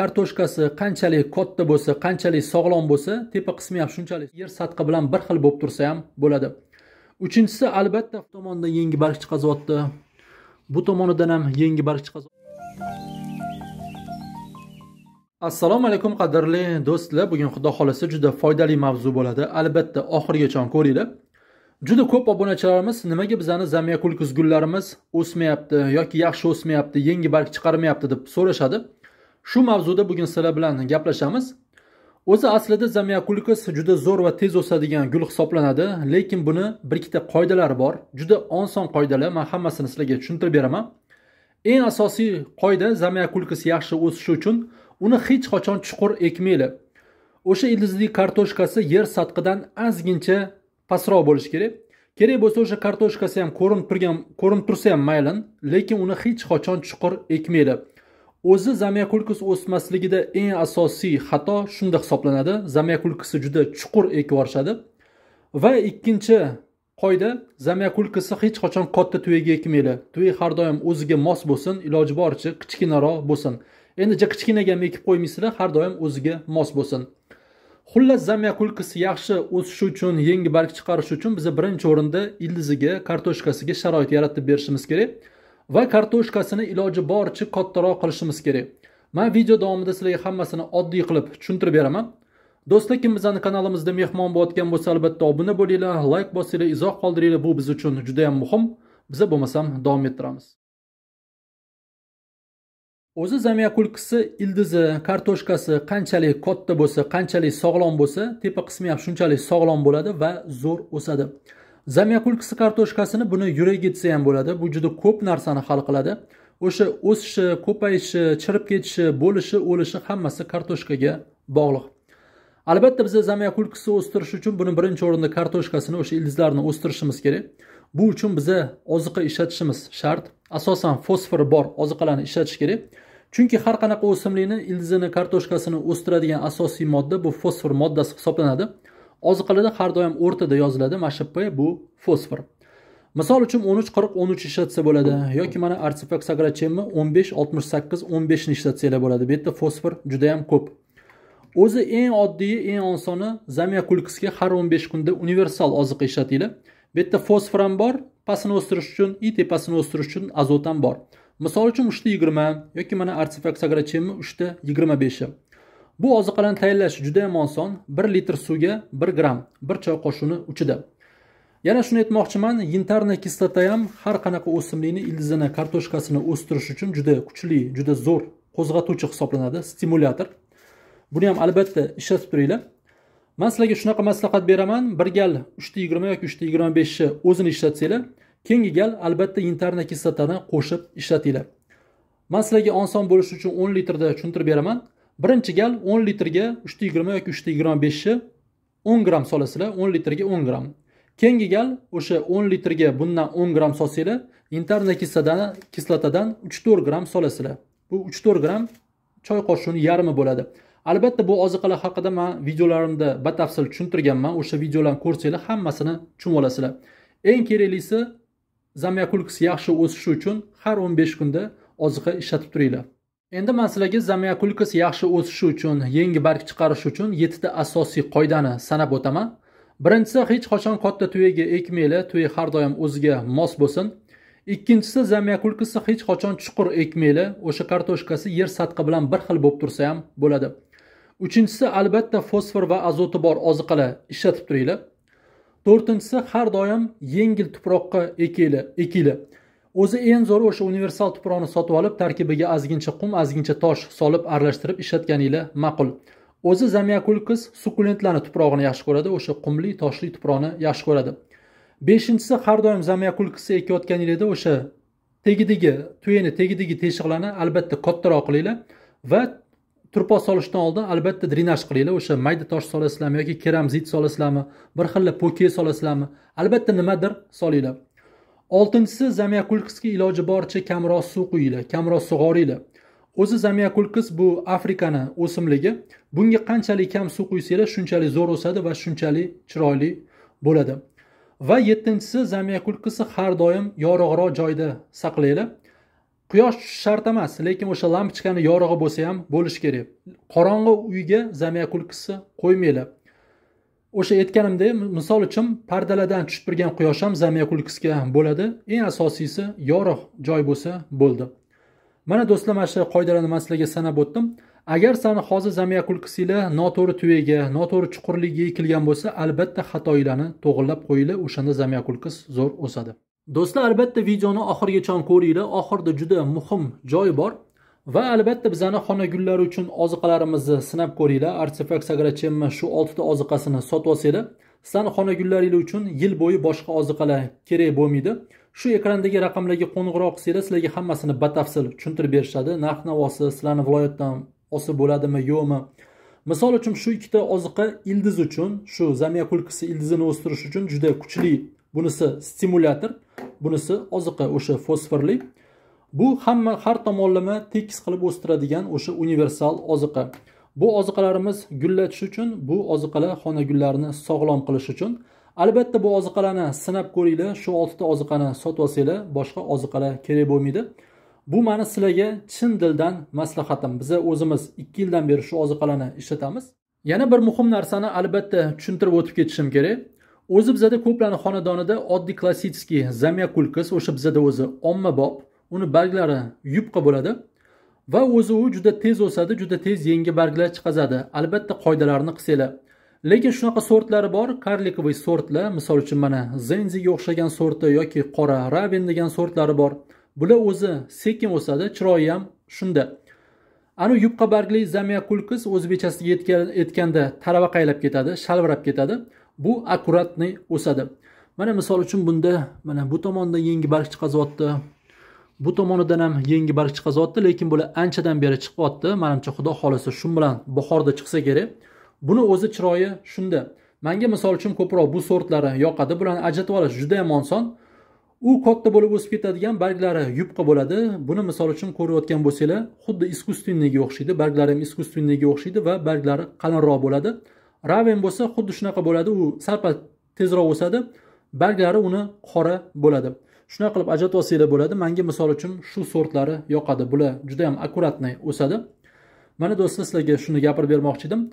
kartoshkasi qanchalik katta bo'lsa qanchalik sog'lom bo'lsa tepa qismi ham shunchalik yer sathi bilan bir xil bo'lib tursa ham bo'ladi uchinchisi albatta bu tomondan yangi barg chiqazyapti bu tomonidan ham yangi barg chiqazyapti assalomu alaykum qadrli do'stlar bugun xudo xohlasa juda foydali mavzu bo'ladi albatta oxirigacha ko'ringlar juda ko'p obunachilarimiz nimaga bizani zamyakul gullarimiz o'smayapti yoki yaxshi o'smayapti yangi barg chiqarmayapti deb so'rashadi shu mavzuda bugun sizlar bilan gaplashamiz o'zi aslida zamyakulikus juda zo'r va tez o'sadigan gul hisoblanadi lekin buni bir ikkita qoidalari bor juda oson qoidalar man hammasini sizlarga tushuntirib beraman eng asosiy qoida zamyakulikus yaxshi o'sishi uchun uni hech qachon chuqur ekmanglar o'sha ildizli kartoshkasi yer sathidan ozgincha pastroq bo'lishi kerak kerak bo'lsa o'sha kartoshkasi ham ko'rinib turgan ko'rinib tursa ham maylin lekin uni hech qachon chuqur ekmanglar o'zi zamyakulkus o'smasligida eng asosiy xato shunda hisoblanadi zamyakulkisi juda chuqur ekib yuborishadi va ikkinchi qoida zamyakulkisi hech qachon katta tuyaga ekmaydi tuya har doim o'ziga mos bo'lsin iloji boricha kichkinaroq bo'lsin endi kichkinaga ham ekib qo'ymaysizlar har doim o'ziga mos bo'lsin xullas zamya yaxshi o'sishi uchun yangi barg chiqarish uchun biza birinchi o'rinda ildiziga kartoshkasiga sharoit yaratib berishimiz kerak va kartoshkasini iloji boricha kattaroq qilishimiz kerak man video davomida sizlarga hammasini oddiy qilib tushuntirib beraman do'stlar kim bizani kanalimizda mehmon bo'layotgan bo'lsa albatta obuna bo'linglar layk bosinglar izoh qoldiringlar bu biz uchun juda yam muhim biza bo'lmasam davom ettiramiz o'zi zamiya kulkisi ildizi kartoshkasi qanchalik katta bo'lsa qanchalik sog'lom bo'lsa tepa qismi ham shunchalik sog'lom bo'ladi va zo'r o'sadi zamiya kulkisi kartoshkasini buni yuragi yetsa ham bo'ladi bu juda ko'p narsani hal qiladi o'sha o'sishi ko'payishi chirib ketishi bo'lishi o'lishi hammasi kartoshkaga bog'liq albatta biz zamiya kulkisi o'stirish uchun buni birinchi o'rinda kartoshkasini o'sha ildizlarni o'stirishimiz kerak bu uchun biza oziqa ishlatishimiz shart asosan fosfor bor oziqalarni ishlatish kerak chunki har qanaqa o'simlikni ildizini kartoshkasini o'stiradigan asosiy modda bu fosfor moddasi hisoblanadi oziqalada har doim o'rtada yoziladi mana shu p bu fosfor misol uchun o'n uch qirq o'n uch ishlatsa bo'ladi yoki mana artefakt sagrachemni o'n besh oltmish sakkiz o'n beshni ishlatsanglar bo'ladi bu yerda fosfor judayam ko'p o'zi eng oddiyi eng osoni zamya kulkisga har o'n besh kunda universal oziq ishlatinglar bu yerda fosfor ham bor pastini o'stirish uchun и tepasini o'stirish uchun azot ham bor misol uchun uchta yigirma yoki mana artefakt sagrachemni uchta yigirma beshi bu oziqalarni tayyorlash juda yam oson bir litr suvga bir gramm bir choy qoshig'ini uchida yana shuni aytmoqchiman yintarna kislota ham har qanaqa o'simlikni ildizini kartoshkasini o'stirish uchun juda kuchli juda zo'r qo'zg'atuvchi hisoblanadi stimulyator buni ham albatta ishlatib turinglar man sizlarga shunaqa maslahat beraman bir gal uchta yigirma yoki uchta yigirma beshni o'zini ishlatsanglar keyingi gal albatta yintarna kislotani qo'shib ishlatinglar man sizlarga oson bo'lishi uchun o'n litrda tushuntirib beraman birinchi gal o'n litrga uchta yigirma yoki uchta yigirma beshni o'n gramm solasizlar o'n litrga o'n gramm keyingi gal o'sha o'n litrga bundan o'n gramm solsanglar interna kislotadan kislotadan uch to'rt gramm solasizlar bu uch to'rt gramm choy qoshig'ini yarmi bo'ladi albatta bu oziqalar haqida man videolarimda batafsil tushuntirganman o'sha videolarni ko'rsanglar hammasini tushunib olasizlar eng keraklisi zamyakulkis yaxshi o'sishi uchun har o'n besh kunda oziqa ishlatib turinglar endi man sizlarga zamyakulkas yaxshi o'sishi uchun yangi barg chiqarish uchun yettita asosiy qoidani sanab o'taman birinchisi hech qachon katta tuyaga ekmanglar tuya har doim o'ziga mos bo'lsin ikkinchisi zamyakulkasi hech qachon chuqur ekmanglar o'sha kartoshkasi yer sathi bilan bir xil bo'lib tursa ham bo'ladi uchinchisi albatta fosfor va azoti bor oziqalar ishlatib turinglar to'rtinchisi har doim yengil tuproqqa ekinglar ekinglar. o'zi eng zo'ri o'sha universal tuproqni sotib olib tarkibiga ozgincha qum ozgincha tosh solib aralashtirib ishlatganinglar ma'qul o'zi zamyakul sukulentlarni tuprog'ini yaxshi ko'radi o'sha qumli toshli tuproqni yaxshi ko'radi beshinchisi har doim zamyakul ekayotganinglarda o'sha tagidagi tuyani tagidagi teshiqlarni albatta kattaroq qilinglar va turpoq solishdan oldin albatta drenaj qilinglar o'sha mayda tosh solasizlarmi yoki keramzit solasizlarmi bir xilla poke solasizlarmi albatta nimadir solinglar oltinchisi zamyakulkisga iloji boricha kamroq suv quyinglar kamroq sug'oringlar o'zi zamyakulkis bu afrikani o'simligi bunga qanchalik kam suv quysanglar shunchalik zo'r o'sadi va shunchalik chiroyli bo'ladi va yettinchisi zamyakulkisi har doim yorug'roq joyda saqlanglar quyosh shart emas lekin o'sha lampochkani yorug'i bo'lsa ham bo'lishi kerak qorong'i uyga zamyakulkisi qo'ymanglar o'sha aytganimdek misol uchun pardalardan tushib turgan quyosh ham zamiya kulkisiga bo'ladi eng asosiysi yorug' joy bo'lsa bo'ldi mana do'stlar mana shu qoidalarni man sizlarga sanab o'tdim agar sani hozir zamiya kulkisinglar noto'g'ri tuyaga noto'g'ri chuqurlikka ekilgan bo'lsa albatta xatoinglarni to'g'irlab qo'yinglar o'shanda zamiya kulkis zo'r o'sadi do'stlar albatta videoni oxirigacha ko'ringlar oxirida juda muhim joy bor va albatta bizani xonagullari uchun oziqalarimizni sinab ko'ringlar artefakt sagrachemma shu oltita oziqasini sotib olsanglar sizlarni xonagullaringlar uchun yil bo'yi boshqa oziqalar kerak bo'lmaydi shu ekrandagi raqamlarga qo'ng'iroq qilsanglar sizlarga hammasini batafsil tushuntirib berishadi narx navosi sizlarni viloyatdan olsa bo'ladimi yo'qmi misol uchun shu ikkita oziqa ildiz uchun shu zamiya kulkisi ildizini o'stirish uchun juda kuchli bunisi stimulyator bunisi oziqa o'sha fosforli bu hamma har tomonlama tekis qilib o'stiradigan o'sha universal oziqa bu oziqalarimiz gullatish uchun bu oziqalar xona gullarini sog'lom qilish uchun albatta bu oziqalarni sinab ko'ringlar shu oltita oziqani sotib olsanglar boshqa oziqalar kerak bo'lmaydi bu mani sizlarga chin dildan maslahatim biza o'zimiz ikki yildan beri shu oziqalarni ishlatamiz yana bir muhim narsani albatta tushuntirib o'tib ketishim kerak o'zi bizada ko'plarni xonadonida oddiy klassический zamya kulkis o'sha bizada o'zi ommabop uni barglari yupqa bo'ladi va o'zi u juda tez o'sadi juda tez yangi barglar chiqazadi albatta qoidalarni qilsanglar lekin shunaqa sortlari bor karlikovый sortlar misol uchun mana zenziga o'xshagan sorti yoki qora raven degan sortlari bor bular o'zi sekin o'sadi chiroyi ham shunda ani yupqa bargli zamyakulkis o'zbekchasiga aytganda taravaqaylab ketadi shalvirab ketadi bu akkuratniy o'sadi mana misol uchun bunda mana bu tomonda yangi barg chiqazyapti bu tomonidan ham yangi barg chiqazyapti lekin bular anchadan beri chiqyapti manimcha xudo xohlasa shu bilan bahorda chiqsa kerak buni o'zi chiroyi shunda manga misol uchun ko'proq bu sortlari yoqadi bularni ajratib olish juda yam oson u katta bo'lib o'sib ketadigan barglari yupqa bo'ladi buni misol uchun ko'rayotgan bo'lsanglar xuddi искусственныйga o'xshaydi barglari ham искусственныйga o'xshaydi va barglari qalinroq bo'ladi raven bo'lsa xuddi shunaqa bo'ladi u sal pal tezroq o'sadi barglari uni qora bo'ladi shunaqa qilib ajratib olsanglar bo'ladi manga misol uchun shu sortlari yoqadi bular juda yam akkuratniy o'sadi mana do'stlar sizlarga shuni gapirib bermoqchi edim